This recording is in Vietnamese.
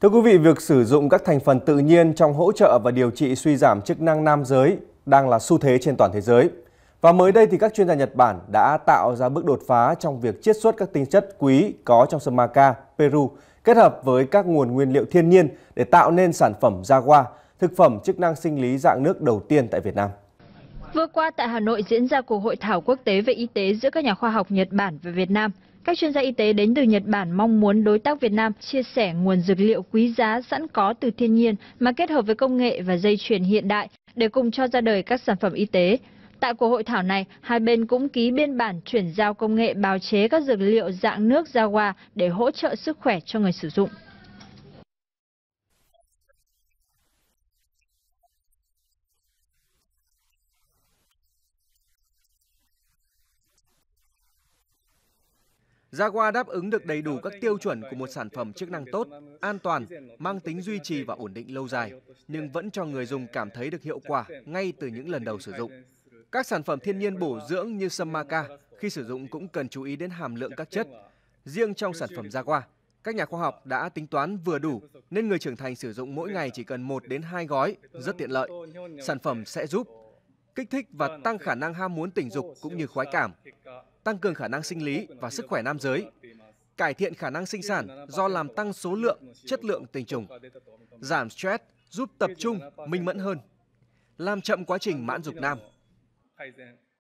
Thưa quý vị, việc sử dụng các thành phần tự nhiên trong hỗ trợ và điều trị suy giảm chức năng nam giới đang là xu thế trên toàn thế giới. Và mới đây thì các chuyên gia Nhật Bản đã tạo ra bước đột phá trong việc chiết xuất các tinh chất quý có trong sâm maca, Peru kết hợp với các nguồn nguyên liệu thiên nhiên để tạo nên sản phẩm Jawa, thực phẩm chức năng sinh lý dạng nước đầu tiên tại Việt Nam. Vừa qua tại Hà Nội diễn ra cuộc hội thảo quốc tế về y tế giữa các nhà khoa học Nhật Bản và Việt Nam – các chuyên gia y tế đến từ Nhật Bản mong muốn đối tác Việt Nam chia sẻ nguồn dược liệu quý giá sẵn có từ thiên nhiên mà kết hợp với công nghệ và dây chuyền hiện đại để cùng cho ra đời các sản phẩm y tế. Tại cuộc hội thảo này, hai bên cũng ký biên bản chuyển giao công nghệ bào chế các dược liệu dạng nước ra để hỗ trợ sức khỏe cho người sử dụng. Jaguar đáp ứng được đầy đủ các tiêu chuẩn của một sản phẩm chức năng tốt, an toàn, mang tính duy trì và ổn định lâu dài, nhưng vẫn cho người dùng cảm thấy được hiệu quả ngay từ những lần đầu sử dụng. Các sản phẩm thiên nhiên bổ dưỡng như sâm maca khi sử dụng cũng cần chú ý đến hàm lượng các chất. Riêng trong sản phẩm Jaguar, các nhà khoa học đã tính toán vừa đủ nên người trưởng thành sử dụng mỗi ngày chỉ cần 1 đến 2 gói, rất tiện lợi. Sản phẩm sẽ giúp kích thích và tăng khả năng ham muốn tình dục cũng như khoái cảm, tăng cường khả năng sinh lý và sức khỏe nam giới, cải thiện khả năng sinh sản do làm tăng số lượng, chất lượng tình trùng, giảm stress, giúp tập trung, minh mẫn hơn, làm chậm quá trình mãn dục nam.